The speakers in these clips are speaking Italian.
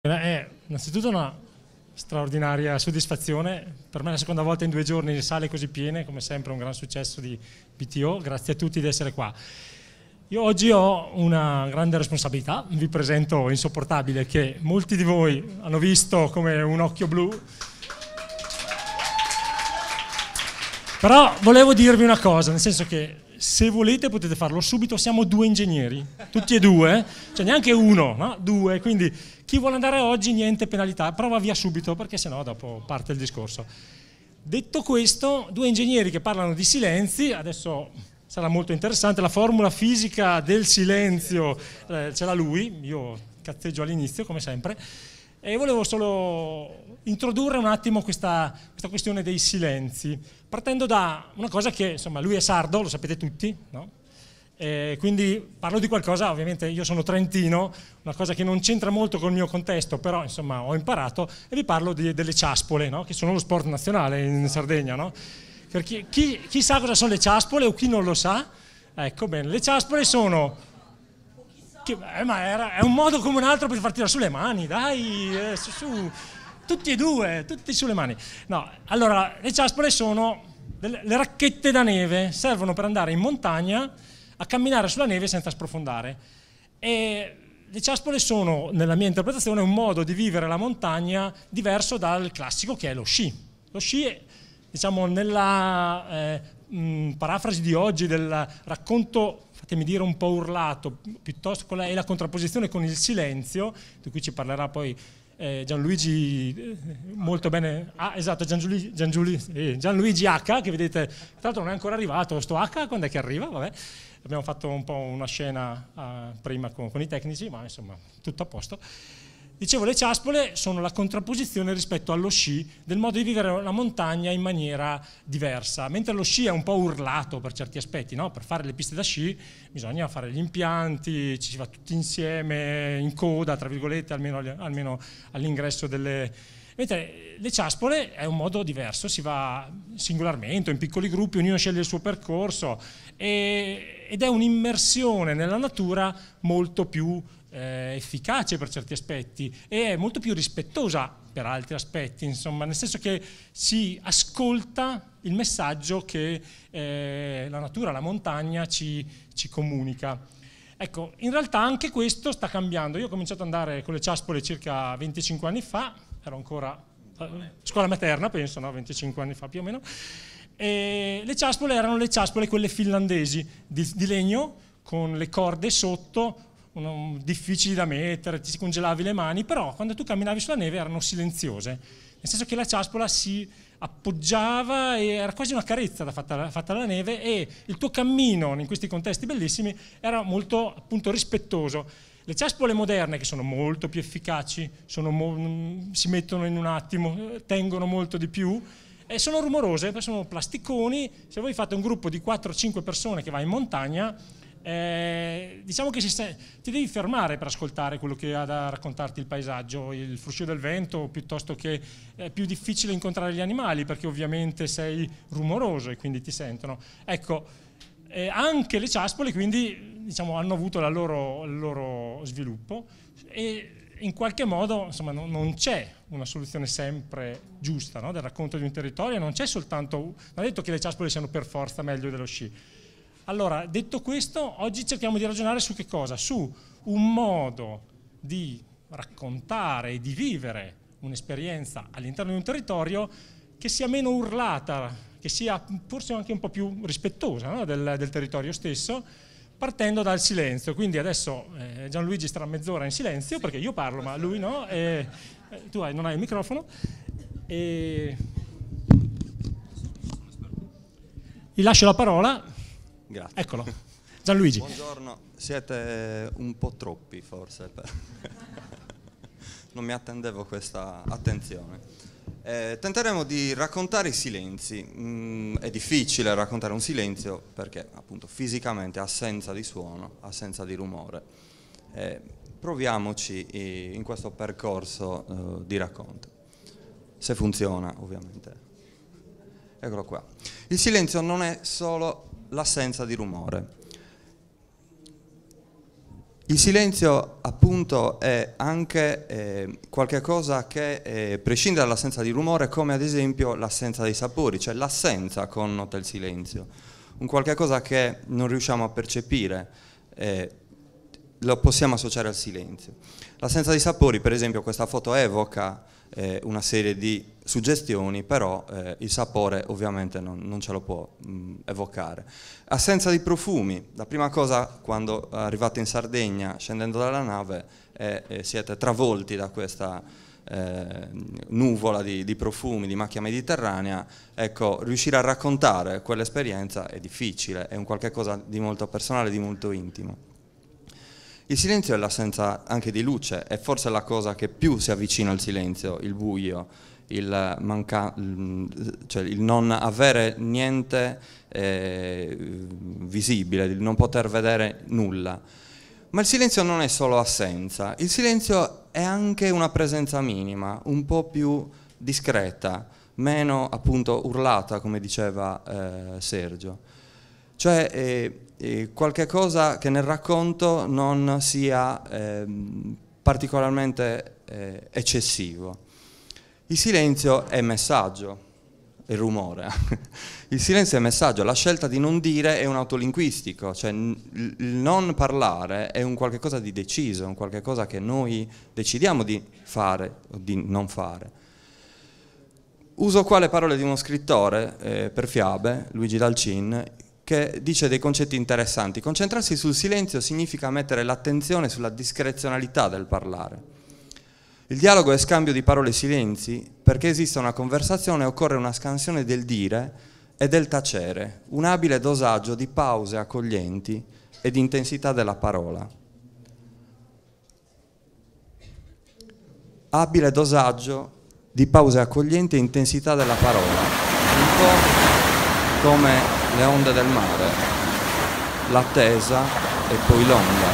È innanzitutto una straordinaria soddisfazione, per me è la seconda volta in due giorni le sale così piene, come sempre un gran successo di PTO, grazie a tutti di essere qua. Io oggi ho una grande responsabilità, vi presento Insopportabile che molti di voi hanno visto come un occhio blu, però volevo dirvi una cosa, nel senso che se volete potete farlo subito, siamo due ingegneri, tutti e due, cioè neanche uno, no? due, quindi chi vuole andare oggi, niente penalità, prova via subito, perché sennò dopo parte il discorso. Detto questo, due ingegneri che parlano di silenzi, adesso sarà molto interessante, la formula fisica del silenzio eh, ce l'ha lui, io cazzeggio all'inizio come sempre, e volevo solo introdurre un attimo questa, questa, questione dei silenzi, partendo da una cosa che, insomma, lui è sardo, lo sapete tutti, no? Eh, quindi parlo di qualcosa, ovviamente io sono trentino, una cosa che non c'entra molto col mio contesto, però insomma ho imparato e vi parlo di, delle ciaspole, no? che sono lo sport nazionale in esatto. Sardegna. No? Perché chi, chi, sa cosa sono le ciaspole o chi non lo sa, ecco bene, le ciaspole sono... Che, eh, ma era, è un modo come un altro per farti tirare sulle mani, dai, eh, su, su, tutti e due, tutti sulle mani. No, allora, le ciaspole sono delle, le racchette da neve, servono per andare in montagna a camminare sulla neve senza sprofondare. E le ciaspole sono, nella mia interpretazione, un modo di vivere la montagna diverso dal classico che è lo sci. Lo sci, è, diciamo, nella eh, mh, parafrasi di oggi del racconto, fatemi dire un po' urlato, piuttosto con la, è la contrapposizione con il silenzio, di cui ci parlerà poi eh, Gianluigi eh, molto bene ah, esatto Gianluigi, Gianluigi, Gianluigi H che vedete tra l'altro non è ancora arrivato sto H quando è che arriva vabbè abbiamo fatto un po' una scena uh, prima con, con i tecnici, ma insomma tutto a posto. Dicevo, le ciaspole sono la contrapposizione rispetto allo sci, del modo di vivere la montagna in maniera diversa. Mentre lo sci è un po' urlato per certi aspetti, no? per fare le piste da sci bisogna fare gli impianti, ci si va tutti insieme, in coda, tra virgolette, almeno, almeno all'ingresso delle... Mentre le ciaspole è un modo diverso, si va singolarmente, in piccoli gruppi, ognuno sceglie il suo percorso e, ed è un'immersione nella natura molto più eh, efficace per certi aspetti e è molto più rispettosa per altri aspetti, insomma, nel senso che si ascolta il messaggio che eh, la natura, la montagna ci, ci comunica. Ecco, in realtà anche questo sta cambiando. Io ho cominciato ad andare con le ciaspole circa 25 anni fa, ero ancora a eh, scuola materna, penso, no? 25 anni fa più o meno. E le ciaspole erano le ciaspole quelle finlandesi, di, di legno, con le corde sotto, un, difficili da mettere, ti si congelavi le mani, però quando tu camminavi sulla neve erano silenziose, nel senso che la ciaspola si appoggiava e era quasi una carezza fatta, fatta alla neve e il tuo cammino in questi contesti bellissimi era molto appunto rispettoso. Le ciaspole moderne, che sono molto più efficaci, sono mo si mettono in un attimo, tengono molto di più, e sono rumorose, sono plasticoni, se voi fate un gruppo di 4-5 persone che va in montagna, eh, diciamo che se, ti devi fermare per ascoltare quello che ha da raccontarti il paesaggio, il fruscio del vento, piuttosto che è eh, più difficile incontrare gli animali perché ovviamente sei rumoroso e quindi ti sentono. Ecco, eh, anche le ciaspole quindi diciamo, hanno avuto il loro, loro, sviluppo e in qualche modo insomma, non, non c'è una soluzione sempre giusta no? del racconto di un territorio, non c'è soltanto, non è detto che le ciaspole siano per forza meglio dello sci. Allora, detto questo, oggi cerchiamo di ragionare su che cosa? Su un modo di raccontare e di vivere un'esperienza all'interno di un territorio che sia meno urlata, che sia forse anche un po' più rispettosa no? del, del territorio stesso, partendo dal silenzio. Quindi adesso eh, Gianluigi starà mezz'ora in silenzio sì, perché io parlo, ma lui no. E, eh, tu hai, non hai il microfono e gli lascio la parola. Grazie. Eccolo. Gianluigi. Buongiorno, siete un po' troppi forse. non mi attendevo questa attenzione. Eh, tenteremo di raccontare i silenzi. Mm, è difficile raccontare un silenzio perché appunto fisicamente assenza di suono, assenza di rumore. Eh, proviamoci in questo percorso eh, di racconto, se funziona ovviamente. Eccolo qua. Il silenzio non è solo l'assenza di rumore. Il silenzio appunto è anche eh, qualcosa che eh, prescinde dall'assenza di rumore come ad esempio l'assenza dei sapori, cioè l'assenza connota il silenzio, un qualcosa che non riusciamo a percepire. Eh, lo possiamo associare al silenzio. L'assenza di sapori, per esempio, questa foto evoca eh, una serie di suggestioni, però eh, il sapore ovviamente non, non ce lo può mh, evocare. Assenza di profumi, la prima cosa quando arrivate in Sardegna scendendo dalla nave è, eh, siete travolti da questa eh, nuvola di, di profumi, di macchia mediterranea, ecco, riuscire a raccontare quell'esperienza è difficile, è un qualche di molto personale, di molto intimo. Il silenzio è l'assenza anche di luce, è forse la cosa che più si avvicina al silenzio, il buio, il, manca, cioè il non avere niente eh, visibile, il non poter vedere nulla. Ma il silenzio non è solo assenza, il silenzio è anche una presenza minima, un po' più discreta, meno appunto urlata come diceva eh, Sergio. Cioè eh, qualche cosa che nel racconto non sia eh, particolarmente eh, eccessivo. Il silenzio è messaggio, il rumore. il silenzio è messaggio, la scelta di non dire è un autolinguistico, cioè il non parlare è un qualcosa di deciso, un qualcosa che noi decidiamo di fare o di non fare. Uso qua le parole di uno scrittore eh, per fiabe, Luigi Dalcin, che dice dei concetti interessanti. Concentrarsi sul silenzio significa mettere l'attenzione sulla discrezionalità del parlare. Il dialogo è scambio di parole e silenzi, perché esista una conversazione occorre una scansione del dire e del tacere, un abile dosaggio di pause accoglienti e di intensità della parola. Abile dosaggio di pause accoglienti e intensità della parola, un po' come le onde del mare, l'attesa e poi l'onda,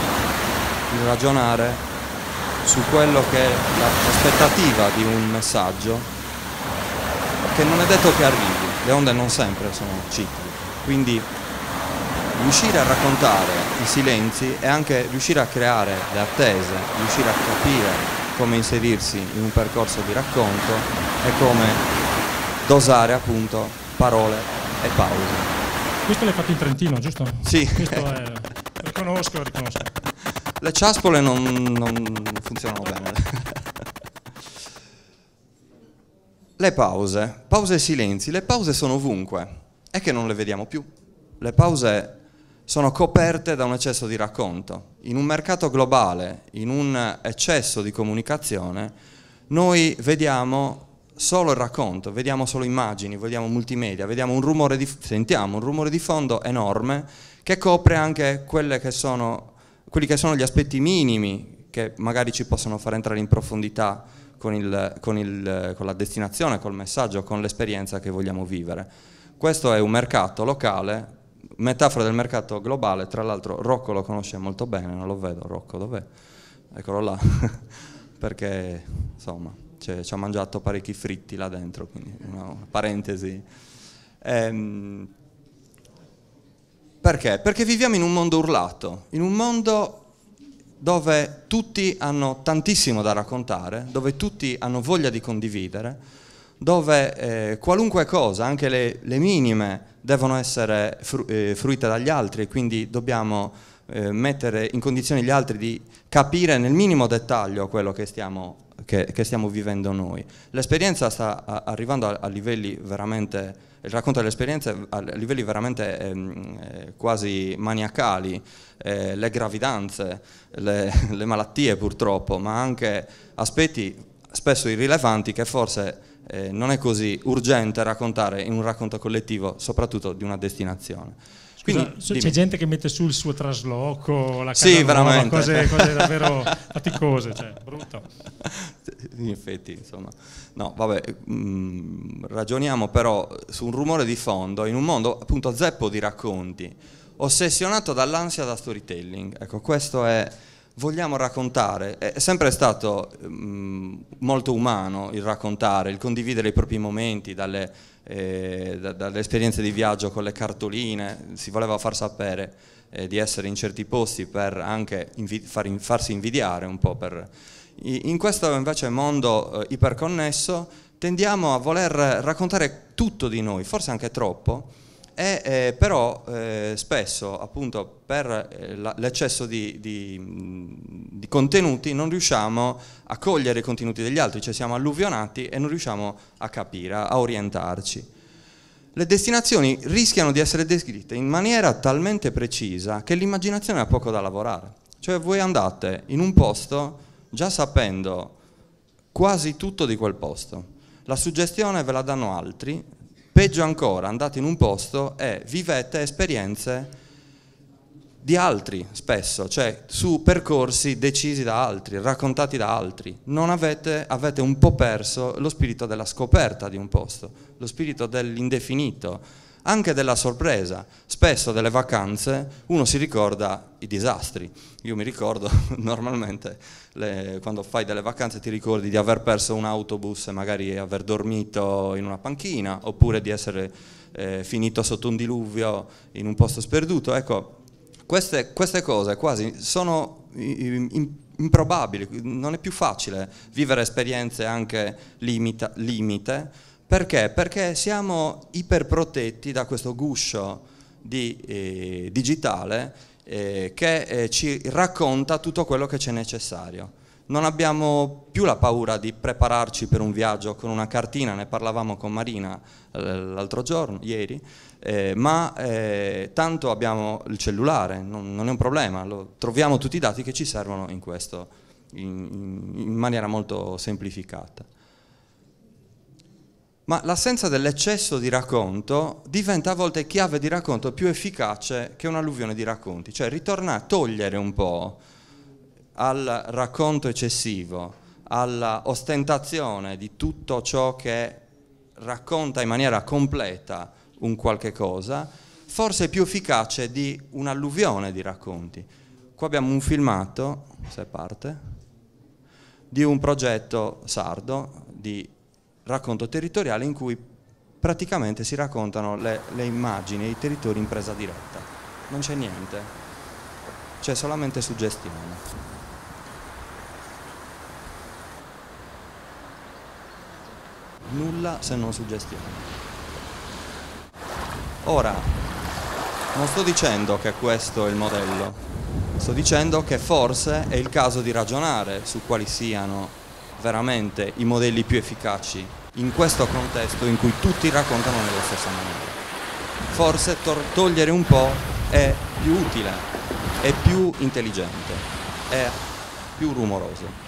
il ragionare su quello che è l'aspettativa di un messaggio che non è detto che arrivi, le onde non sempre sono cicli, quindi riuscire a raccontare i silenzi e anche riuscire a creare le attese, riuscire a capire come inserirsi in un percorso di racconto e come dosare appunto parole e pause. Questo l'hai fatto in Trentino, giusto? Sì. Questo è... riconosco, riconosco. Le ciaspole non, non funzionano bene. Le pause, pause e silenzi, le pause sono ovunque, è che non le vediamo più. Le pause sono coperte da un eccesso di racconto. In un mercato globale, in un eccesso di comunicazione, noi vediamo solo il racconto, vediamo solo immagini, vediamo multimedia, vediamo un rumore di, sentiamo un rumore di fondo enorme che copre anche che sono, quelli che sono gli aspetti minimi che magari ci possono far entrare in profondità con, il, con, il, con la destinazione, col messaggio, con l'esperienza che vogliamo vivere. Questo è un mercato locale, metafora del mercato globale, tra l'altro Rocco lo conosce molto bene, non lo vedo, Rocco dov'è? Eccolo là, perché insomma cioè, ci ha mangiato parecchi fritti là dentro, quindi una parentesi. Ehm, perché? Perché viviamo in un mondo urlato, in un mondo dove tutti hanno tantissimo da raccontare, dove tutti hanno voglia di condividere, dove eh, qualunque cosa, anche le, le minime, devono essere fru- eh, fruite dagli altri e quindi dobbiamo eh, mettere in condizione gli altri di capire nel minimo dettaglio quello che stiamo che, che stiamo vivendo noi. L'esperienza sta arrivando a, a, livelli veramente, il racconto dell'esperienza a livelli veramente ehm, eh, quasi maniacali, eh, le gravidanze, le, le malattie purtroppo, ma anche aspetti spesso irrilevanti che forse... Eh, non è così urgente raccontare in un racconto collettivo, soprattutto di una destinazione. Quindi, Scusa, c'è gente che mette su il suo trasloco, la casa sì, nuova, cose, cose, davvero faticose, cioè, brutto. In effetti, insomma. No, vabbè, mh, mm, ragioniamo però su un rumore di fondo, in un mondo appunto zeppo di racconti, ossessionato dall'ansia da storytelling. Ecco, questo è vogliamo raccontare. È sempre stato mh, mm, molto umano il raccontare, il condividere i propri momenti, dalle eh, da, dalle esperienze di viaggio con le cartoline, si voleva far sapere eh, di essere in certi posti per anche invi far in farsi invidiare un po'. Per... In questo invece mondo eh, iperconnesso tendiamo a voler raccontare tutto di noi, forse anche troppo, e, eh, eh, però eh, spesso appunto per eh, la, l'eccesso di, di, di, contenuti non riusciamo a cogliere i contenuti degli altri, cioè siamo alluvionati e non riusciamo a capire, a orientarci. Le destinazioni rischiano di essere descritte in maniera talmente precisa che l'immaginazione ha poco da lavorare. Cioè voi andate in un posto già sapendo quasi tutto di quel posto. La suggestione ve la danno altri, Peggio ancora, andate in un posto e vivete esperienze di altri spesso, cioè su percorsi decisi da altri, raccontati da altri. Non avete, avete un po' perso lo spirito della scoperta di un posto, lo spirito dell'indefinito, anche della sorpresa. Spesso delle vacanze uno si ricorda i disastri. Io mi ricordo normalmente le, quando fai delle vacanze ti ricordi di aver perso un autobus e magari aver dormito in una panchina oppure di essere eh, finito sotto un diluvio in un posto sperduto. Ecco, queste, queste cose quasi sono in, improbabili, non è più facile vivere esperienze anche limita, limite perché? Perché siamo iperprotetti da questo guscio di, eh, digitale eh, che eh, ci racconta tutto quello che c'è necessario. Non abbiamo più la paura di prepararci per un viaggio con una cartina, ne parlavamo con Marina eh, l'altro giorno, ieri, eh, ma eh, tanto abbiamo il cellulare, non, non è un problema, lo, troviamo tutti i dati che ci servono in questo, in, in maniera molto semplificata ma l'assenza dell'eccesso di racconto diventa a volte chiave di racconto più efficace che un'alluvione di racconti, cioè ritornare, togliere un po' al racconto eccessivo, alla ostentazione di tutto ciò che racconta in maniera completa un qualche cosa, forse è più efficace di un'alluvione di racconti. Qua abbiamo un filmato, se parte, di un progetto sardo di racconto territoriale in cui praticamente si raccontano le, le immagini e i territori in presa diretta. Non c'è niente, c'è solamente suggestione. Nulla se non suggestione. Ora, non sto dicendo che questo è il modello, sto dicendo che forse è il caso di ragionare su quali siano veramente i modelli più efficaci in questo contesto in cui tutti raccontano nella stessa maniera. Forse togliere un po' è più utile, è più intelligente, è più rumoroso.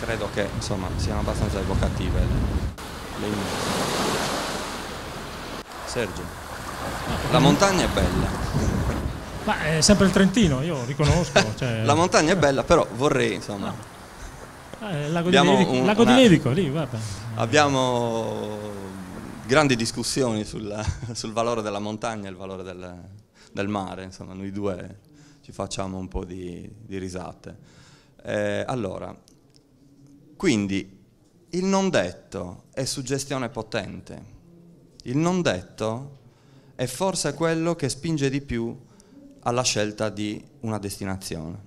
Credo che insomma siano abbastanza evocative le, le immagini. Sergio, ah, la montagna è bella. Ma è eh, sempre il Trentino, io lo riconosco. Cioè... la montagna è bella, però vorrei, insomma. Ah, lago, di Ledico, un, lago una... di Ledico, lì, guarda. Abbiamo grandi discussioni sul, sul valore della montagna e il valore del, del, mare, insomma, noi due ci facciamo un po' di, di risate. Eh, allora, quindi il non detto è suggestione potente. Il non detto è forse quello che spinge di più alla scelta di una destinazione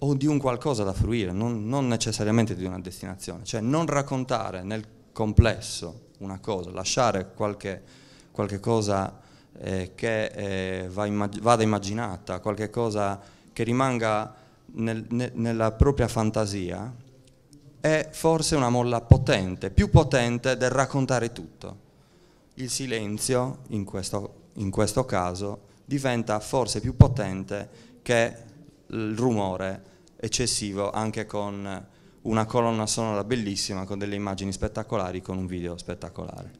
o di un qualcosa da fruire, non, non, necessariamente di una destinazione, cioè non raccontare nel complesso una cosa, lasciare qualche, qualche cosa eh, che eh, va immag- vada immaginata, qualche cosa che rimanga nel, ne, nella propria fantasia, è forse una molla potente, più potente del raccontare tutto. Il silenzio, in questo, in questo caso, diventa forse più potente che il rumore eccessivo anche con una colonna sonora bellissima, con delle immagini spettacolari, con un video spettacolare.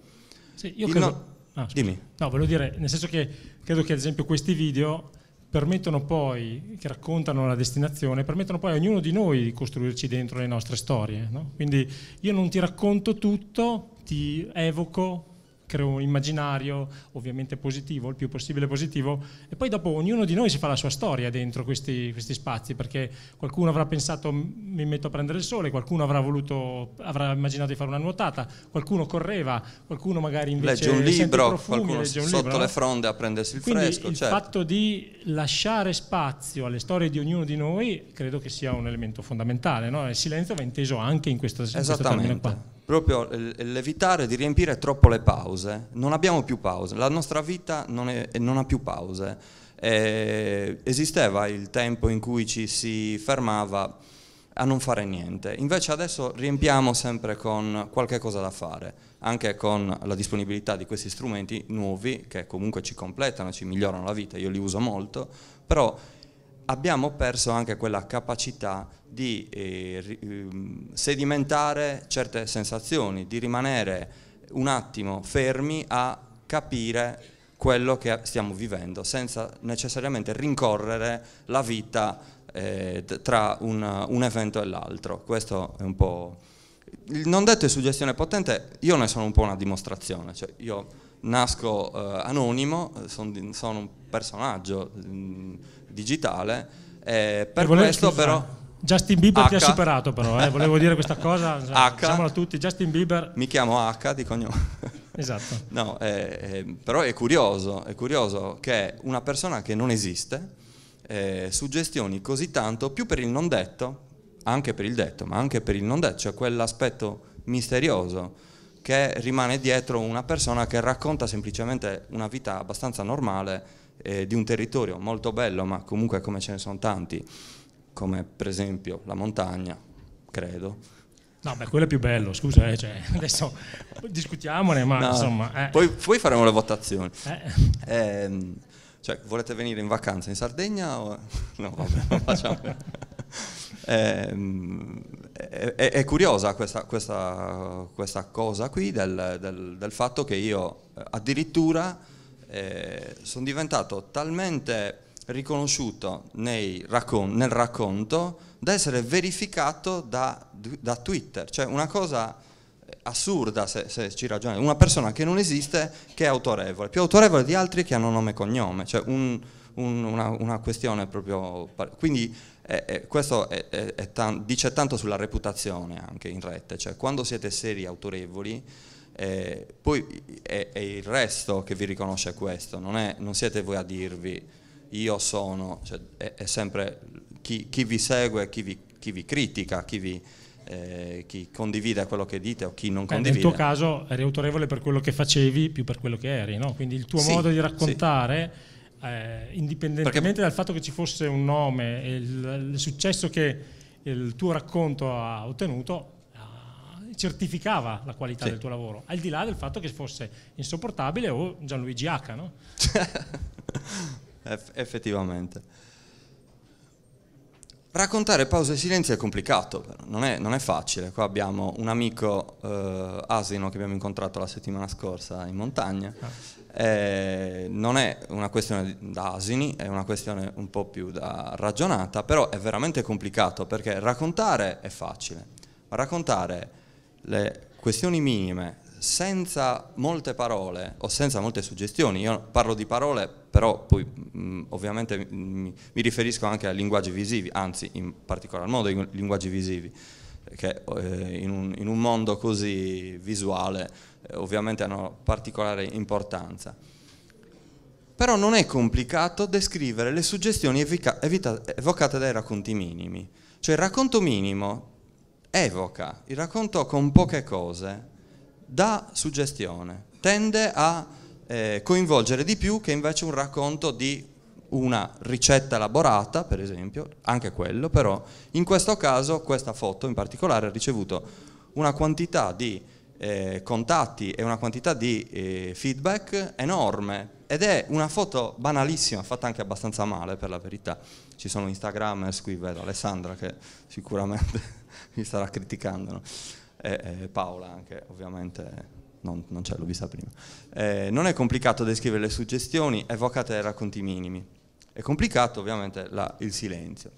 Sì, io credo... No, ah, dimmi. No, volevo dire, nel senso che credo che ad esempio questi video permettono poi, che raccontano la destinazione, permettono poi a ognuno di noi di costruirci dentro le nostre storie. No? Quindi io non ti racconto tutto, ti evoco creo un immaginario, ovviamente positivo, il più possibile positivo, e poi dopo ognuno di noi si fa la sua storia dentro questi, questi spazi, perché qualcuno avrà pensato mi metto a prendere il sole, qualcuno avrà, voluto, avrà immaginato di fare una nuotata, qualcuno correva, qualcuno magari invece legge un libro, profumi, qualcuno legge un sotto libro, le fronde a prendersi il Quindi fresco. Il certo. fatto di lasciare spazio alle storie di ognuno di noi credo che sia un elemento fondamentale, no? il silenzio va inteso anche in questo, in questo termine qua proprio l'evitare di riempire troppo le pause. Non abbiamo più pause, la nostra vita non, è, non ha più pause. E esisteva il tempo in cui ci si fermava a non fare niente, invece adesso riempiamo sempre con qualche cosa da fare, anche con la disponibilità di questi strumenti nuovi che comunque ci completano, ci migliorano la vita, io li uso molto, però abbiamo perso anche quella capacità di eh, ehm, sedimentare certe sensazioni, di rimanere un attimo fermi a capire quello che stiamo vivendo senza necessariamente rincorrere la vita eh, tra un, un evento e l'altro. Questo è un po'... non detto è suggestione potente, io ne sono un po' una dimostrazione, cioè io nasco eh, anonimo, son, sono un personaggio mh, mm, digitale, eh, per eh, questo però... Justin Bieber H. ti ha superato però, eh? volevo dire questa cosa, diciamola a tutti, Justin Bieber... Mi chiamo H di cognome. Esatto. No, eh, eh, però è curioso, è curioso che una persona che non esiste suggestioni così tanto, più per il non detto, anche per il detto, ma anche per il non detto, cioè quell'aspetto misterioso che rimane dietro una persona che racconta semplicemente una vita abbastanza normale eh, di un territorio molto bello, ma comunque come ce ne sono tanti, come per esempio la montagna, credo. No, beh, quello è più bello, scusa, eh, cioè, adesso discutiamone, ma no, insomma... Eh. Poi, poi, faremo le votazioni. Eh. Ehm, cioè, volete venire in vacanza in Sardegna o... No, vabbè, facciamo... Ehm, è, è, è curiosa questa, questa, questa, cosa qui del, del, del, fatto che io eh, addirittura eh, sono diventato talmente riconosciuto raccon- nel racconto da essere verificato da, da Twitter, cioè una cosa assurda se, se ci ragioniamo, una persona che non esiste che è autorevole, più autorevole di altri che hanno nome e cognome, cioè un, un, una, una, questione proprio... Quindi eh, eh, questo è, è, è tan, dice tanto sulla reputazione anche in rete, cioè quando siete seri e autorevoli, eh, poi è, è, il resto che vi riconosce questo, non, non siete voi a dirvi io sono, cioè, è, sempre chi, chi, vi segue, chi vi, chi vi critica, chi vi... Eh, chi condivide quello che dite o chi non Beh, condivide. Nel tuo caso eri autorevole per quello che facevi più per quello che eri, no? quindi il tuo sì, modo di raccontare sì eh, indipendentemente Perché... dal fatto che ci fosse un nome e il, il successo che il tuo racconto ha ottenuto, eh, certificava la qualità sì. del tuo lavoro, al di là del fatto che fosse insopportabile o Gianluigi H, no? Eff- effettivamente. Raccontare pause e silenzi è complicato, non è, non è facile. Qua abbiamo un amico eh, asino che abbiamo incontrato la settimana scorsa in montagna. Ah eh, non è una questione da asini, è una questione un po' più da ragionata, però è veramente complicato perché raccontare è facile, ma raccontare le questioni minime senza molte parole o senza molte suggestioni, io parlo di parole però poi mh, mm, ovviamente mh, mi riferisco anche ai linguaggi visivi, anzi in particolar modo ai linguaggi visivi, che eh, in un, in un mondo così visuale eh, ovviamente hanno particolare importanza. Però non è complicato descrivere le suggestioni evocate dai racconti minimi. Cioè il racconto minimo evoca, il racconto con poche cose dà suggestione, tende a eh, coinvolgere di più che invece un racconto di una ricetta elaborata, per esempio, anche quello, però in questo caso questa foto in particolare ha ricevuto una quantità di eh, contatti e una quantità di eh, feedback enorme ed è una foto banalissima, fatta anche abbastanza male per la verità. Ci sono Instagrammers, qui vedo Alessandra che sicuramente mi starà criticando, no? e, e Paola anche ovviamente non, non c'è, l'ho vista prima. Eh, non è complicato descrivere le suggestioni, evocate racconti minimi. È complicato ovviamente la, il silenzio.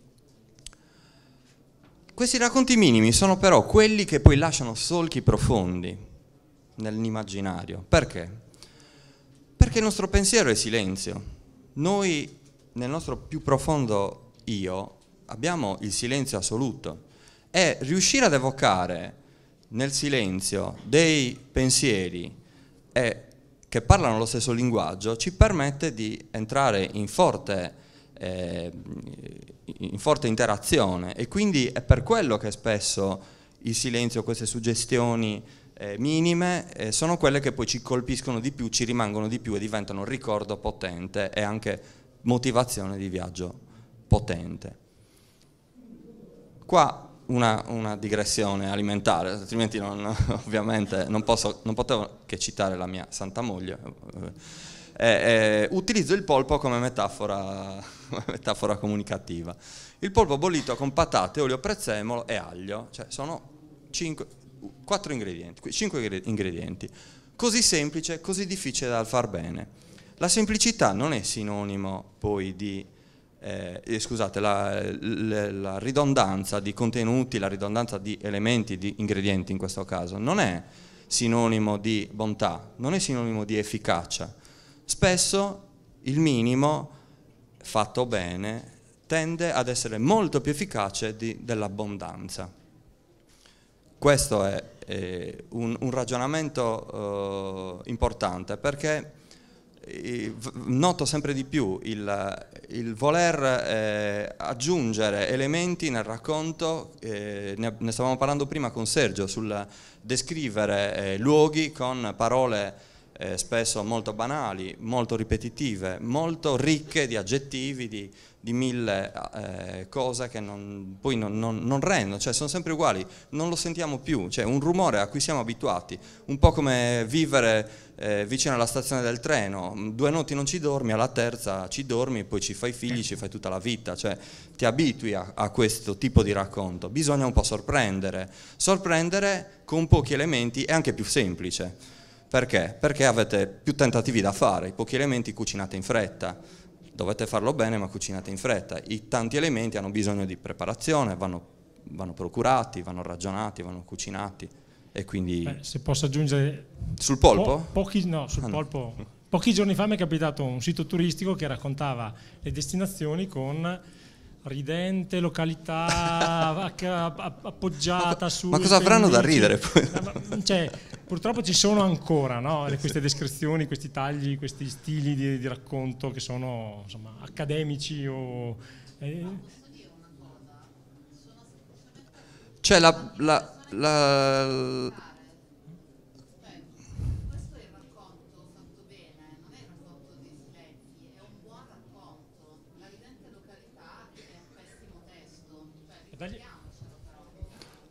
Questi racconti minimi sono però quelli che poi lasciano solchi profondi nell'immaginario. Perché? Perché il nostro pensiero è silenzio. Noi, nel nostro più profondo io, abbiamo il silenzio assoluto e riuscire ad evocare nel silenzio dei pensieri e che parlano lo stesso linguaggio ci permette di entrare in forte, eh, in forte interazione e quindi è per quello che spesso il silenzio, queste suggestioni eh, minime eh, sono quelle che poi ci colpiscono di più, ci rimangono di più e diventano ricordo potente e anche motivazione di viaggio potente. Qua una, una, digressione alimentare, altrimenti non, ovviamente non, posso, non, potevo che citare la mia santa moglie. Eh, eh, utilizzo il polpo come metafora, metafora, comunicativa. Il polpo bollito con patate, olio prezzemolo e aglio, cioè sono 5, 4 ingredienti, 5 ingredienti. Così semplice, così difficile da far bene. La semplicità non è sinonimo poi di eh, scusate, la, la, la, ridondanza di contenuti, la ridondanza di elementi, di ingredienti in questo caso, non è sinonimo di bontà, non è sinonimo di efficacia. Spesso il minimo fatto bene tende ad essere molto più efficace di, dell'abbondanza. Questo è eh, un, un, ragionamento eh, importante perché noto sempre di più il, il voler eh, aggiungere elementi nel racconto, eh, ne, ne, stavamo parlando prima con Sergio, sul descrivere eh, luoghi con parole eh, spesso molto banali, molto ripetitive, molto ricche di aggettivi, di, di mille eh, cose che non, poi non, non, non, rendono, cioè sono sempre uguali, non lo sentiamo più, cioè un rumore a cui siamo abituati, un po' come vivere eh, vicino alla stazione del treno, mm, due notti non ci dormi, alla terza ci dormi, poi ci fai figli, ci fai tutta la vita, cioè ti abitui a, a questo tipo di racconto, bisogna un po' sorprendere, sorprendere con pochi elementi è anche più semplice perché? Perché avete più tentativi da fare, i pochi elementi cucinate in fretta, dovete farlo bene ma cucinate in fretta, i tanti elementi hanno bisogno di preparazione, vanno, vanno procurati, vanno ragionati, vanno cucinati e quindi... Beh, se posso aggiungere... Sul polpo? Po pochi, no, sul ah, no. polpo... Pochi giorni fa mi è capitato un sito turistico che raccontava le destinazioni con ridente, località appoggiata su... Ma cosa avranno da ridere poi? Ah, cioè, purtroppo ci sono ancora no? Eh, queste descrizioni, questi tagli, questi stili di, di racconto che sono insomma, accademici o... Eh. Cioè la, la, la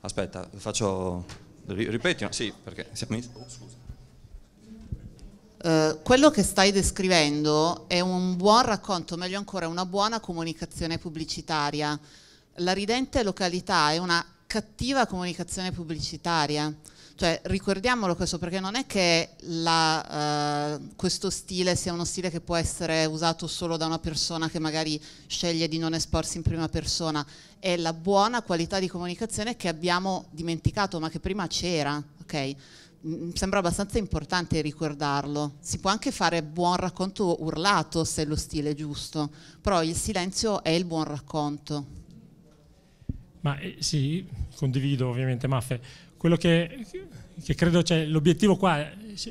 Aspetta, faccio... Ripeti? Sì, perché siamo in... Oh, scusa. Uh, quello che stai descrivendo è un buon racconto, meglio ancora una buona comunicazione pubblicitaria. La ridente località è una cattiva comunicazione pubblicitaria. Cioè, ricordiamolo questo perché non è che la, uh, questo stile sia uno stile che può essere usato solo da una persona che magari sceglie di non esporsi in prima persona, è la buona qualità di comunicazione che abbiamo dimenticato ma che prima c'era, ok? mi sembra abbastanza importante ricordarlo. Si può anche fare buon racconto urlato se lo stile è giusto, però il silenzio è il buon racconto. Ma eh, sì, condivido ovviamente Maffe quello che, che credo c'è, cioè, l'obiettivo qua,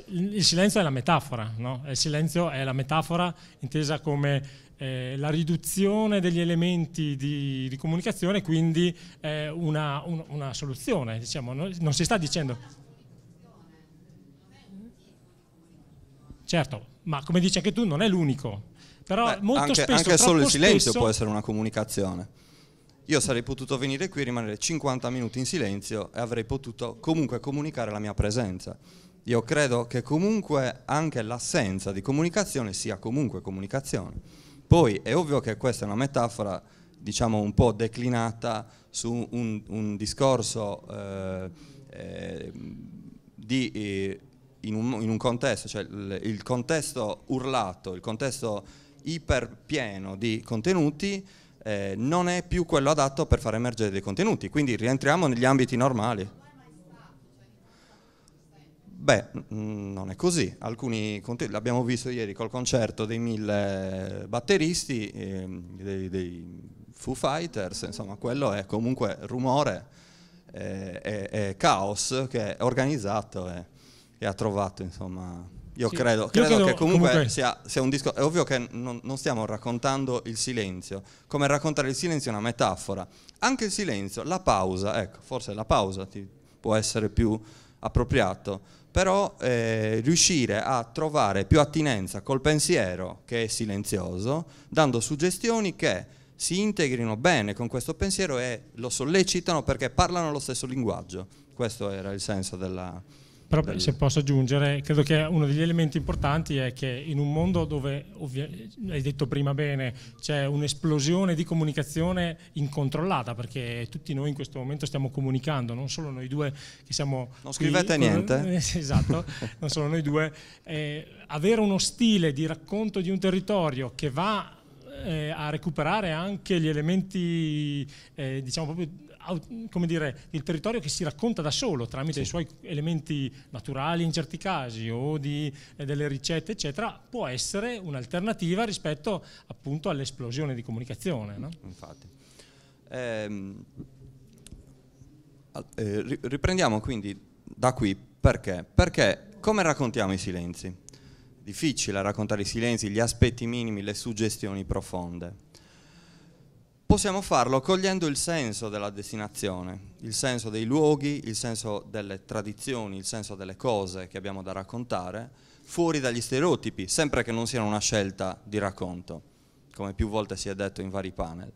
il silenzio è la metafora, no? il silenzio è la metafora intesa come eh, la riduzione degli elementi di, di comunicazione, quindi eh, una, un, una, soluzione, diciamo, non, non si sta dicendo... Certo, ma come dici anche tu non è l'unico, però Beh, molto anche, spesso... Anche solo il silenzio spesso, può essere una comunicazione. Io sarei potuto venire qui e rimanere 50 minuti in silenzio e avrei potuto comunque comunicare la mia presenza. Io credo che comunque anche l'assenza di comunicazione sia comunque comunicazione. Poi è ovvio che questa è una metafora diciamo un po' declinata su un, un discorso eh, eh, di, eh, in, un, in, un, contesto, cioè il, il contesto urlato, il contesto iperpieno di contenuti eh, non è più quello adatto per far emergere dei contenuti, quindi rientriamo negli ambiti normali. Beh, mm, non è così, alcuni contenuti, l'abbiamo visto ieri col concerto dei mille batteristi, eh, dei, dei, Foo Fighters, insomma quello è comunque rumore, e eh, è, caos che è organizzato e, e ha trovato insomma io, sì. credo, credo, credo, che comunque, comunque... Sia, sia, un disco... È ovvio che non, non, stiamo raccontando il silenzio, come raccontare il silenzio è una metafora. Anche il silenzio, la pausa, ecco, forse la pausa ti può essere più appropriato, però eh, riuscire a trovare più attinenza col pensiero che è silenzioso, dando suggestioni che si integrino bene con questo pensiero e lo sollecitano perché parlano lo stesso linguaggio. Questo era il senso della, però dal... se posso aggiungere, credo che uno degli elementi importanti è che in un mondo dove, hai detto prima bene, c'è un'esplosione di comunicazione incontrollata, perché tutti noi in questo momento stiamo comunicando, non solo noi due che siamo... Non scrivete qui, niente. esatto, non solo noi due. Eh, avere uno stile di racconto di un territorio che va eh, a recuperare anche gli elementi, eh, diciamo proprio come dire, il territorio che si racconta da solo tramite sì. i suoi elementi naturali in certi casi o di, eh, delle ricette, eccetera, può essere un'alternativa rispetto appunto all'esplosione di comunicazione. No? Infatti. Ehm, eh, riprendiamo quindi da qui perché? Perché come raccontiamo i silenzi? Difficile raccontare i silenzi, gli aspetti minimi, le suggestioni profonde. Possiamo farlo cogliendo il senso della destinazione, il senso dei luoghi, il senso delle tradizioni, il senso delle cose che abbiamo da raccontare, fuori dagli stereotipi, sempre che non siano una scelta di racconto, come più volte si è detto in vari panel,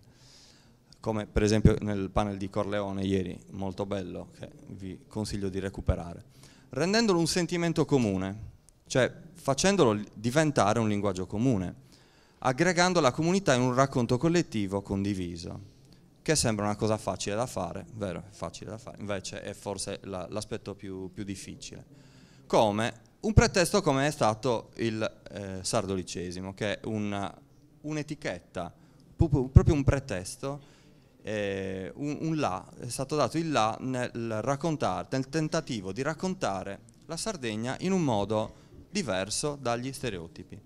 come per esempio nel panel di Corleone ieri, molto bello, che vi consiglio di recuperare, rendendolo un sentimento comune, cioè facendolo diventare un linguaggio comune aggregando la comunità in un racconto collettivo condiviso, che sembra una cosa facile da fare, vero, è facile da fare, invece è forse l'aspetto più, più, difficile. Come? Un pretesto come è stato il eh, sardolicesimo, che è un'etichetta, proprio un pretesto, eh, un, un là, è stato dato il là nel, raccontare, nel tentativo di raccontare la Sardegna in un modo diverso dagli stereotipi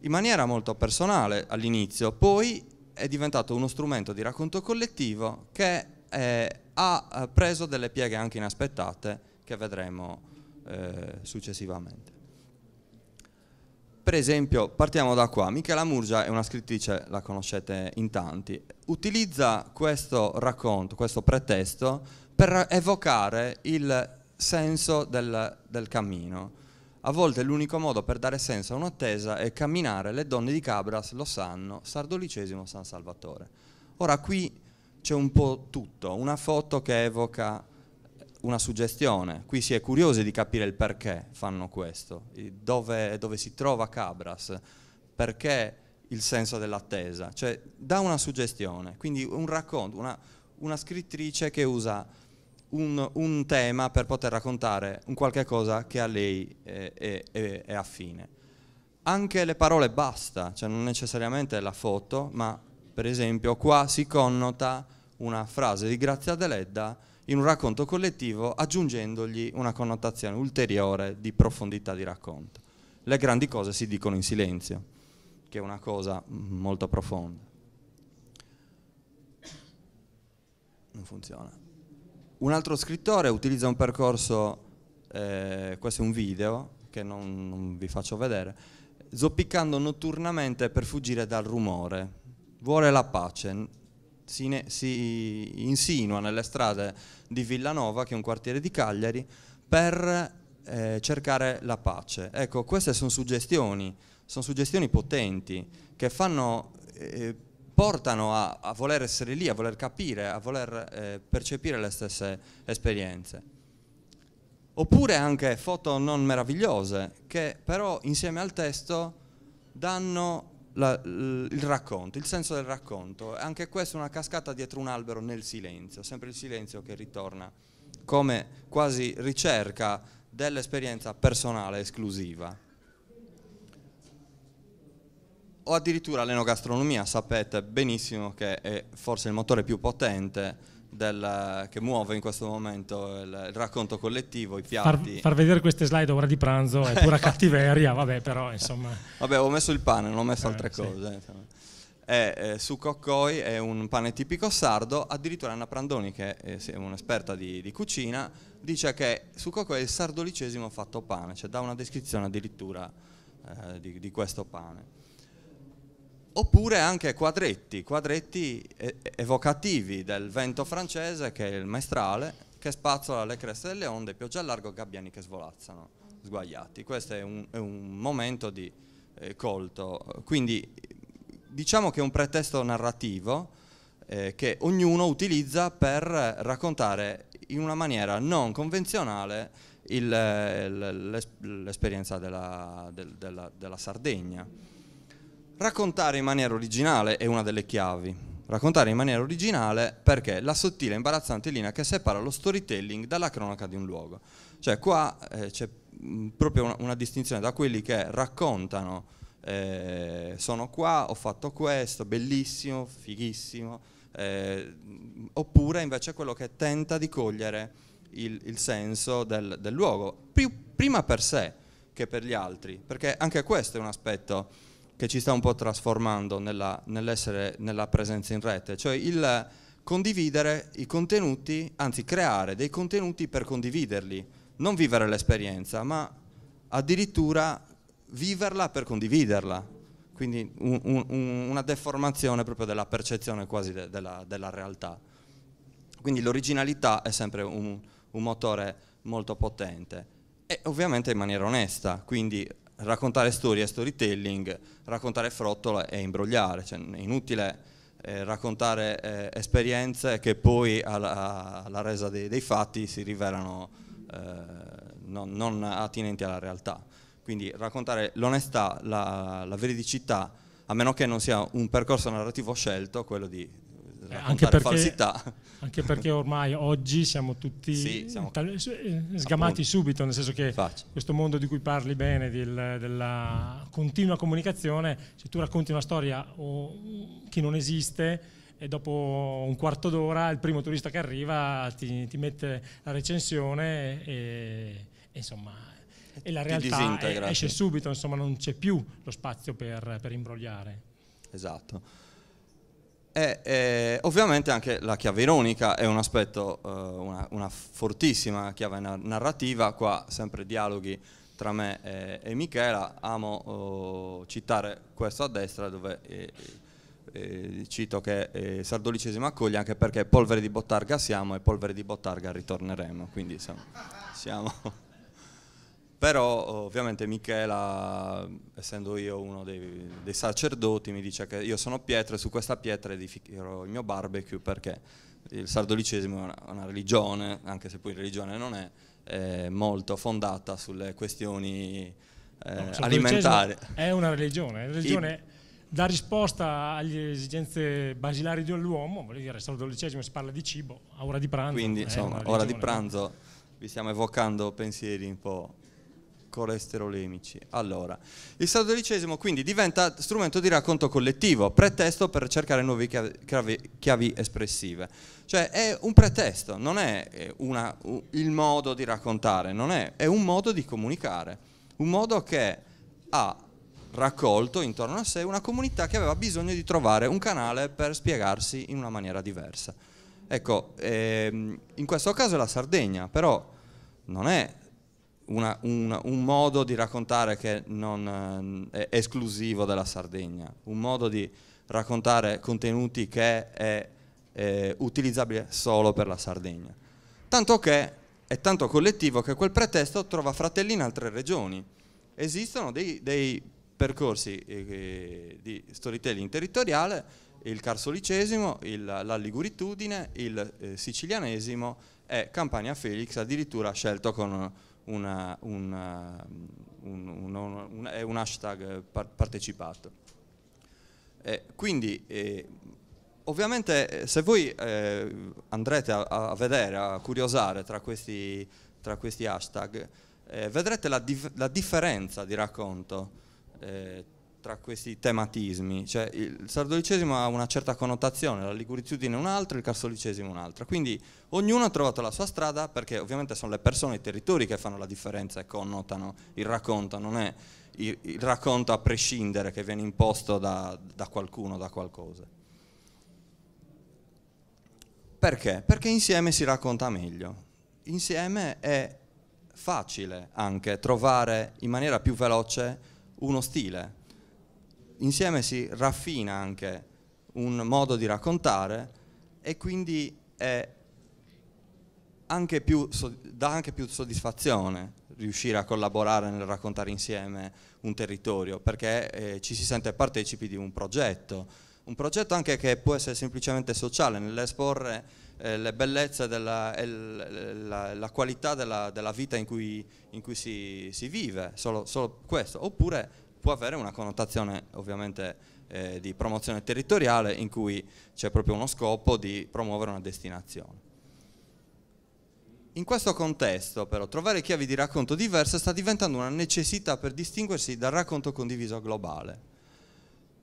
in maniera molto personale all'inizio, poi è diventato uno strumento di racconto collettivo che eh, ha eh, preso delle pieghe anche inaspettate che vedremo eh, successivamente. Per esempio, partiamo da qua, Michela Murgia è una scrittrice, la conoscete in tanti, utilizza questo racconto, questo pretesto per evocare il senso del, del cammino a volte l'unico modo per dare senso a un'attesa è camminare, le donne di Cabras lo sanno, sardolicesimo San Salvatore. Ora qui c'è un po' tutto, una foto che evoca una suggestione, qui si è curiosi di capire il perché fanno questo, dove, dove si trova Cabras, perché il senso dell'attesa, cioè dà una suggestione, quindi un racconto, una, una scrittrice che usa un, un, tema per poter raccontare un qualche cosa che a lei è, è, è, è affine. Anche le parole basta, cioè non necessariamente la foto, ma per esempio qua si connota una frase di Grazia Deledda in un racconto collettivo aggiungendogli una connotazione ulteriore di profondità di racconto. Le grandi cose si dicono in silenzio, che è una cosa molto profonda. Non funziona. Un altro scrittore utilizza un percorso, eh, questo è un video che non, non vi faccio vedere, zoppicando notturnamente per fuggire dal rumore. Vuole la pace, si, ne, si, insinua nelle strade di Villanova, che è un quartiere di Cagliari, per eh, cercare la pace. Ecco, queste sono suggestioni, sono suggestioni potenti che fanno eh, portano a, a, voler essere lì, a voler capire, a voler eh, percepire le stesse esperienze. Oppure anche foto non meravigliose, che però insieme al testo danno la, il racconto, il senso del racconto. Anche questa è una cascata dietro un albero nel silenzio, sempre il silenzio che ritorna come quasi ricerca dell'esperienza personale esclusiva o addirittura l'enogastronomia sapete benissimo che è forse il motore più potente del, che muove in questo momento il, il racconto collettivo, i piatti. Far, far, vedere queste slide ora di pranzo è pura esatto. cattiveria, vabbè però insomma... Vabbè ho messo il pane, non ho messo eh, altre eh, cose. Sì. E, eh, su Coccoi è un pane tipico sardo, addirittura Anna Prandoni che è, è un'esperta di, di, cucina dice che su Coccoi è il sardolicesimo fatto pane, cioè dà una descrizione addirittura eh, di, di questo pane oppure anche quadretti, quadretti evocativi del vento francese che è il maestrale che spazzola le creste delle onde, pioggia a largo, gabbiani che svolazzano, sguagliati. Questo è un, è un momento di eh, colto, quindi diciamo che è un pretesto narrativo eh, che ognuno utilizza per raccontare in una maniera non convenzionale eh, l'esperienza della, del, della, della Sardegna. Raccontare in maniera originale è una delle chiavi. Raccontare in maniera originale perché la sottile e imbarazzante linea che separa lo storytelling dalla cronaca di un luogo. Cioè qua eh, c'è mm, proprio una, una, distinzione da quelli che raccontano eh, sono qua, ho fatto questo, bellissimo, fighissimo, eh, oppure invece quello che tenta di cogliere il, il senso del, del luogo, più, prima per sé che per gli altri, perché anche questo è un aspetto che ci sta un po' trasformando nella, nell'essere nella presenza in rete, cioè il condividere i contenuti, anzi creare dei contenuti per condividerli, non vivere l'esperienza, ma addirittura viverla per condividerla. Quindi un, un, una deformazione proprio della percezione quasi de, della, della, realtà. Quindi l'originalità è sempre un, un motore molto potente e ovviamente in maniera onesta, quindi raccontare storie è storytelling, raccontare frottola è imbrogliare, cioè è inutile eh, raccontare eh, esperienze che poi alla, alla resa dei, dei, fatti si rivelano eh, non, non, attinenti alla realtà. Quindi raccontare l'onestà, la, la veridicità, a meno che non sia un percorso narrativo scelto, quello di anche perché, falsità. Anche perché ormai oggi siamo tutti sì, siamo tal- eh, sgamati appunto. subito, nel senso che Faccio. questo mondo di cui parli bene, del, della continua comunicazione, se tu racconti una storia o, che non esiste, e dopo un quarto d'ora il primo turista che arriva ti, ti mette la recensione e, e insomma e la realtà esce subito, insomma non c'è più lo spazio per, per imbrogliare. Esatto. E, e, ovviamente anche la chiave ironica è un aspetto, eh, una, una, fortissima chiave narrativa, qua sempre dialoghi tra me e, e Michela, amo oh, citare questo a destra dove eh, eh, eh cito che eh, Sardolicesimo accoglie anche perché polvere di Bottarga siamo e polvere di Bottarga ritorneremo, quindi siamo, siamo però ovviamente Michela, essendo io uno dei, dei, sacerdoti, mi dice che io sono pietra e su questa pietra edificherò il mio barbecue perché il sardolicesimo è una, una religione, anche se poi religione non è, è molto fondata sulle questioni eh, no, alimentari. È una religione, è una religione... I, dà risposta alle esigenze basilari dell'uomo, vuol dire, il sardolicesimo si parla di cibo, a ora di pranzo. Quindi, insomma, ora di pranzo vi stiamo evocando pensieri un po' colesterolemici. Allora, il sardodicesimo quindi diventa strumento di racconto collettivo, pretesto per cercare nuove chiavi, chiavi espressive. Cioè è un pretesto, non è una, il modo di raccontare, non è, è un modo di comunicare, un modo che ha raccolto intorno a sé una comunità che aveva bisogno di trovare un canale per spiegarsi in una maniera diversa. Ecco, ehm, in questo caso è la Sardegna, però non è una, una, un modo di raccontare che non, eh, è esclusivo della Sardegna, un modo di raccontare contenuti che è eh, utilizzabile solo per la Sardegna. Tanto che è tanto collettivo che quel pretesto trova fratelli in altre regioni. Esistono dei, dei percorsi eh, eh di storytelling territoriale, il carsolicesimo, il, la liguritudine, il eh, sicilianesimo e Campania Felix addirittura scelto con una, una, um, un, un, un, è un hashtag eh, par partecipato. Eh, quindi eh, ovviamente eh, se voi eh, andrete a, a, vedere, a curiosare tra questi, tra questi hashtag, eh, vedrete la, dif la, differenza di racconto tra questi tematismi, cioè il sardolicesimo ha una certa connotazione, la ligurizudine un'altra, il carsolicesimo un'altra, quindi ognuno ha trovato la sua strada perché ovviamente sono le persone, i territori che fanno la differenza e connotano il racconto, non è il, il racconto a prescindere che viene imposto da, da qualcuno, da qualcosa. Perché? Perché insieme si racconta meglio, insieme è facile anche trovare in maniera più veloce uno stile, insieme si raffina anche un modo di raccontare e quindi anche più, dà anche più soddisfazione riuscire a collaborare nel raccontare insieme un territorio, perché eh, ci si sente partecipi di un progetto, un progetto anche che può essere semplicemente sociale, nell'esporre eh, le bellezze e el, la, la, qualità della, della, vita in cui, in cui si, si, vive, solo, solo questo, oppure può avere una connotazione ovviamente eh, di promozione territoriale in cui c'è proprio uno scopo di promuovere una destinazione. In questo contesto però trovare chiavi di racconto diverse sta diventando una necessità per distinguersi dal racconto condiviso globale,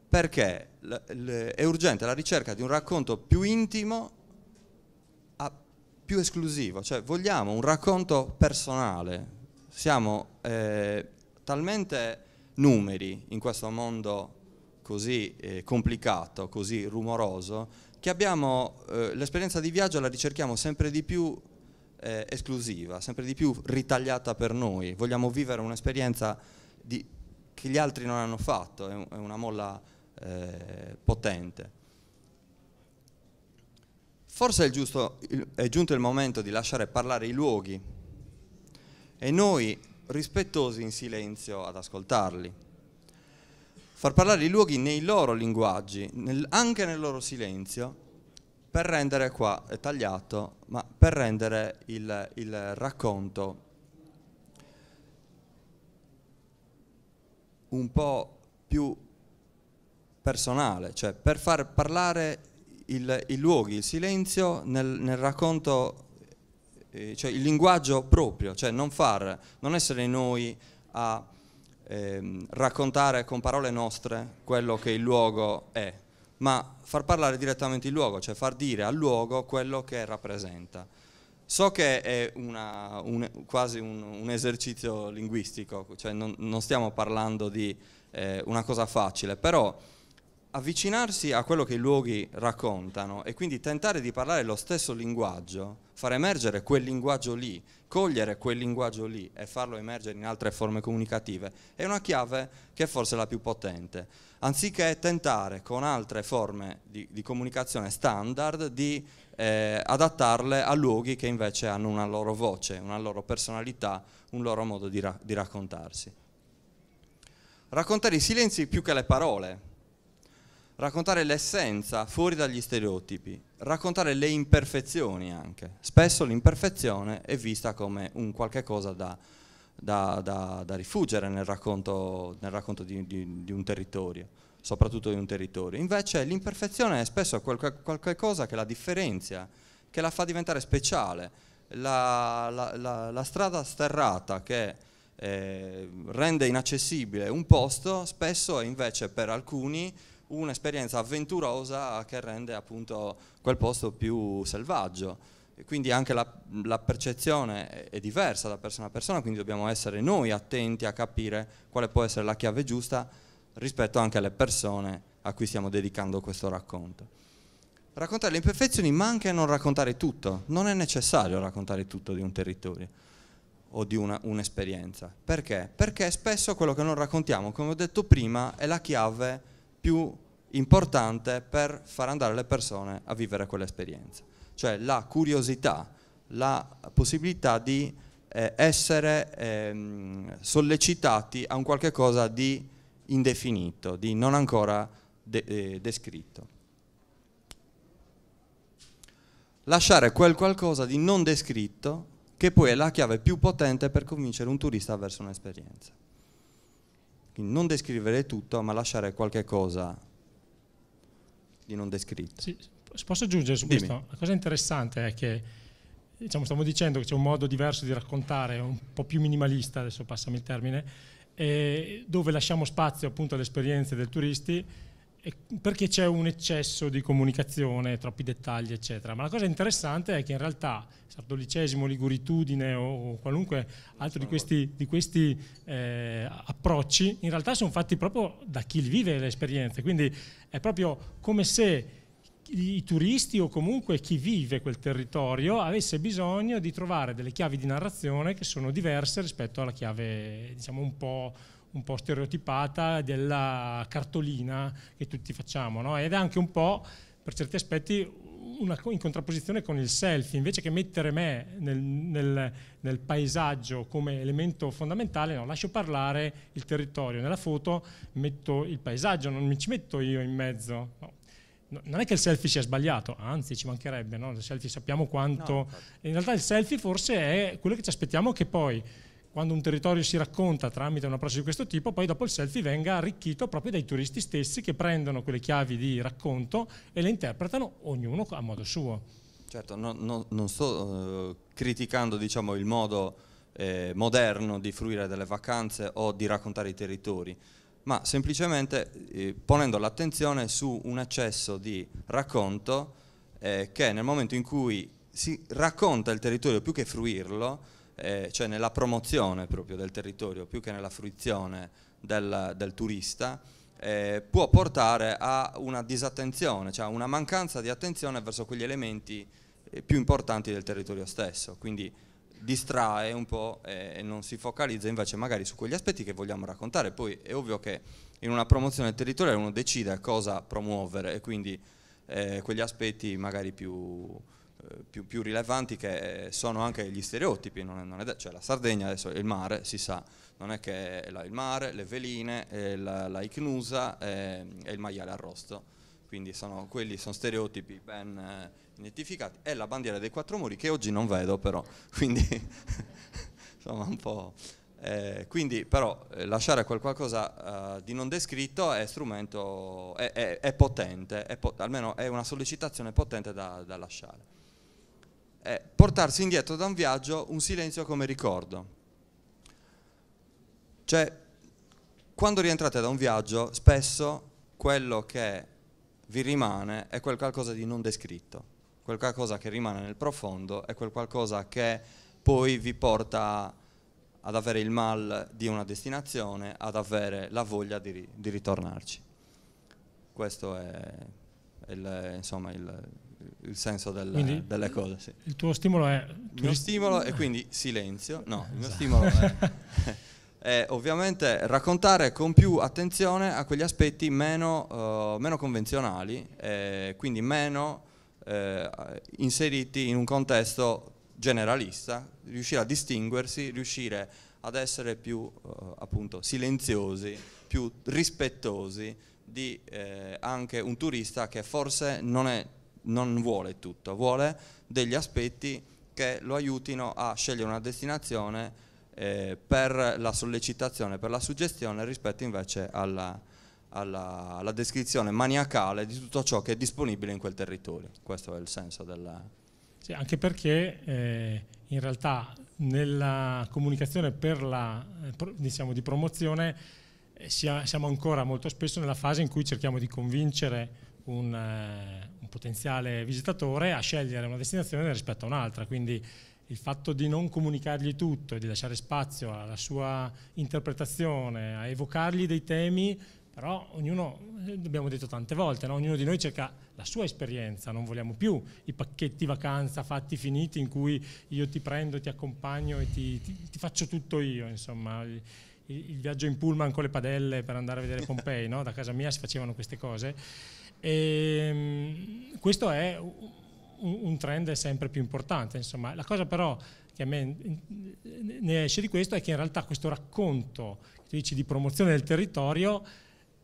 perché è urgente la ricerca di un racconto più intimo, più esclusivo, cioè vogliamo un racconto personale, siamo eh, talmente numeri in questo mondo così eh, complicato, così rumoroso, che abbiamo eh, l'esperienza di viaggio la ricerchiamo sempre di più eh, esclusiva, sempre di più ritagliata per noi, vogliamo vivere un'esperienza che gli altri non hanno fatto, è, è una molla eh, potente. Forse è, giusto, è giunto il momento di lasciare parlare i luoghi e noi rispettosi in silenzio ad ascoltarli. Far parlare i luoghi nei loro linguaggi, nel, anche nel loro silenzio, per rendere qua è tagliato, ma per rendere il, il racconto un po' più personale, cioè per far parlare i luoghi, il silenzio nel, nel racconto eh, cioè il linguaggio proprio, cioè non, far, non essere noi a ehm, raccontare con parole nostre quello che il luogo è, ma far parlare direttamente il luogo, cioè far dire al luogo quello che rappresenta. So che è una, un, quasi un, un, esercizio linguistico, cioè non, non stiamo parlando di eh, una cosa facile, però avvicinarsi a quello che i luoghi raccontano e quindi tentare di parlare lo stesso linguaggio, far emergere quel linguaggio lì, cogliere quel linguaggio lì e farlo emergere in altre forme comunicative, è una chiave che è forse la più potente, anziché tentare con altre forme di, di comunicazione standard di eh, adattarle a luoghi che invece hanno una loro voce, una loro personalità, un loro modo di, ra di raccontarsi. Raccontare i silenzi più che le parole, raccontare l'essenza fuori dagli stereotipi, raccontare le imperfezioni anche. Spesso l'imperfezione è vista come un qualche cosa da, da, da, da rifugire nel racconto, nel racconto di, di, di, un territorio, soprattutto di un territorio. Invece l'imperfezione è spesso qualche, qualche, cosa che la differenzia, che la fa diventare speciale, la, la, la, la strada sterrata che... Eh, rende inaccessibile un posto, spesso invece per alcuni un'esperienza avventurosa che rende appunto quel posto più selvaggio. quindi anche la, la percezione è, diversa da persona a persona, quindi dobbiamo essere noi attenti a capire quale può essere la chiave giusta rispetto anche alle persone a cui stiamo dedicando questo racconto. Raccontare le imperfezioni ma anche non raccontare tutto, non è necessario raccontare tutto di un territorio o di una, un'esperienza. Perché? Perché spesso quello che non raccontiamo, come ho detto prima, è la chiave più importante per far andare le persone a vivere quell'esperienza, cioè la curiosità, la possibilità di eh, essere ehm, sollecitati a un qualche cosa di indefinito, di non ancora de eh, descritto. Lasciare quel qualcosa di non descritto che poi è la chiave più potente per convincere un turista verso un'esperienza. Quindi non descrivere tutto, ma lasciare qualche cosa di non descritto. Sì, posso aggiungere su Dimmi. questo? La cosa interessante è che diciamo, stiamo dicendo che c'è un modo diverso di raccontare, un po' più minimalista, adesso passami il termine, eh, dove lasciamo spazio appunto alle esperienze del turisti perché c'è un eccesso di comunicazione, troppi dettagli, eccetera. Ma la cosa interessante è che in realtà sardolicesimo, liguritudine o, qualunque altro di questi, di questi eh, approcci, in realtà sono fatti proprio da chi vive le esperienze. Quindi è proprio come se i turisti o comunque chi vive quel territorio avesse bisogno di trovare delle chiavi di narrazione che sono diverse rispetto alla chiave diciamo un po', un po stereotipata della cartolina che tutti facciamo no? ed è anche un po' per certi aspetti una, in contrapposizione con il selfie, invece che mettere me nel, nel, nel paesaggio come elemento fondamentale, no, lascio parlare il territorio, nella foto metto il paesaggio, non mi ci metto io in mezzo, no non è che il selfie sia sbagliato, anzi ci mancherebbe, no? il selfie sappiamo quanto... No. in realtà il selfie forse è quello che ci aspettiamo che poi quando un territorio si racconta tramite un approccio di questo tipo, poi dopo il selfie venga arricchito proprio dai turisti stessi che prendono quelle chiavi di racconto e le interpretano ognuno a modo suo. Certo, no, no, non sto eh, criticando diciamo, il modo eh, moderno di fruire delle vacanze o di raccontare i territori, ma semplicemente eh, ponendo l'attenzione su un accesso di racconto eh, che nel momento in cui si racconta il territorio più che fruirlo, eh, cioè nella promozione proprio del territorio più che nella fruizione del, del turista, eh, può portare a una disattenzione, cioè a una mancanza di attenzione verso quegli elementi eh, più importanti del territorio stesso. Quindi, distrae un po' e non si focalizza invece magari su quegli aspetti che vogliamo raccontare. Poi è ovvio che in una promozione territoriale uno decide cosa promuovere e quindi eh, quegli aspetti magari più, eh, più, più, rilevanti che sono anche gli stereotipi, non è, non è cioè la Sardegna adesso il mare si sa, non è che è il mare, le veline, la, la icnusa e il maiale arrosto, quindi sono, quelli sono stereotipi ben identificati, e la bandiera dei quattro muri che oggi non vedo però, quindi insomma un po'... Eh, quindi però eh, lasciare qualcosa eh, di non descritto è strumento, è, è, è potente, è pot almeno è una sollecitazione potente da, da lasciare. portarsi indietro da un viaggio un silenzio come ricordo. Cioè, quando rientrate da un viaggio, spesso quello che vi rimane è qualcosa di non descritto quel qualcosa che rimane nel profondo è quel qualcosa che poi vi porta ad avere il mal di una destinazione, ad avere la voglia di, di ritornarci. Questo è il, insomma, il, il senso del, delle cose. Sì. Il tuo stimolo è... Il mio stimolo è quindi silenzio, no, esatto. il mio esatto. stimolo è, è, ovviamente raccontare con più attenzione a quegli aspetti meno, uh, meno convenzionali, eh, quindi meno eh, inseriti in un contesto generalista, riuscire a distinguersi, riuscire ad essere più eh, appunto silenziosi, più rispettosi di eh, anche un turista che forse non, è, non vuole tutto, vuole degli aspetti che lo aiutino a scegliere una destinazione eh, per la sollecitazione, per la suggestione rispetto invece alla, alla, alla, descrizione maniacale di tutto ciò che è disponibile in quel territorio. Questo è il senso del... Sì, anche perché eh, in realtà nella comunicazione per la, eh, diciamo, di promozione eh, siamo ancora molto spesso nella fase in cui cerchiamo di convincere un, eh, un potenziale visitatore a scegliere una destinazione rispetto a un'altra, quindi il fatto di non comunicargli tutto e di lasciare spazio alla sua interpretazione, a evocargli dei temi però ognuno, eh, abbiamo detto tante volte, no? ognuno di noi cerca la sua esperienza, non vogliamo più i pacchetti vacanza fatti finiti in cui io ti prendo, ti accompagno e ti, ti, ti faccio tutto io, insomma. Il, il, viaggio in pullman con le padelle per andare a vedere Pompei, no? da casa mia si facevano queste cose. E, ehm, questo è un, trend sempre più importante. Insomma. La cosa però che a me ne esce di questo è che in realtà questo racconto che dici, di promozione del territorio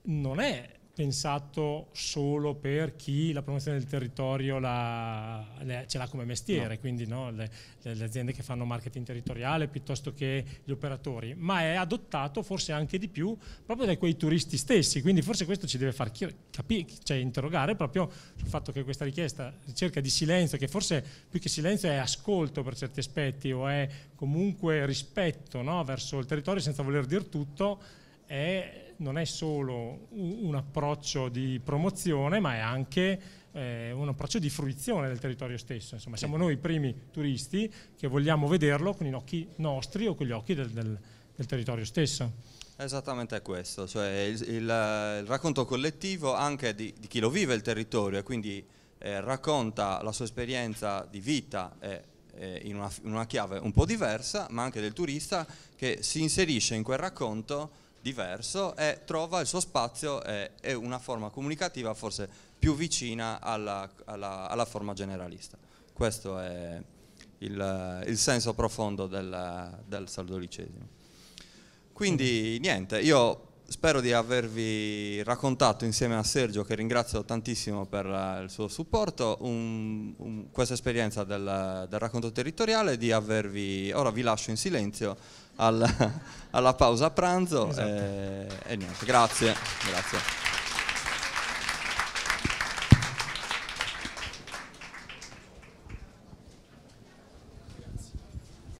non è pensato solo per chi la promozione del territorio la, le, ce l'ha come mestiere, no. quindi no, le, le, aziende che fanno marketing territoriale piuttosto che gli operatori, ma è adottato forse anche di più proprio da quei turisti stessi, quindi forse questo ci deve far capire, cioè interrogare proprio sul fatto che questa richiesta, ricerca di silenzio, che forse più che silenzio è ascolto per certi aspetti o è comunque rispetto no, verso il territorio senza voler dire tutto, è non è solo un approccio di promozione, ma è anche eh, un approccio di fruizione del territorio stesso. Insomma, sì. siamo noi i primi turisti che vogliamo vederlo con gli occhi nostri o con gli occhi del, del, del territorio stesso. Esattamente questo, cioè il, il, il, racconto collettivo anche di, di, chi lo vive il territorio e quindi eh, racconta la sua esperienza di vita eh, eh, in, una, in una chiave un po' diversa, ma anche del turista che si inserisce in quel racconto diverso e trova il suo spazio e, e una forma comunicativa forse più vicina alla, alla, alla forma generalista. Questo è il, il senso profondo del, del saldolicesimo. Quindi niente, io spero di avervi raccontato insieme a Sergio, che ringrazio tantissimo per eh, il suo supporto, un, un, questa esperienza del, del racconto territoriale, di avervi, ora vi lascio in silenzio, alla, alla pausa pranzo. Esatto. E, eh, e niente, grazie. grazie.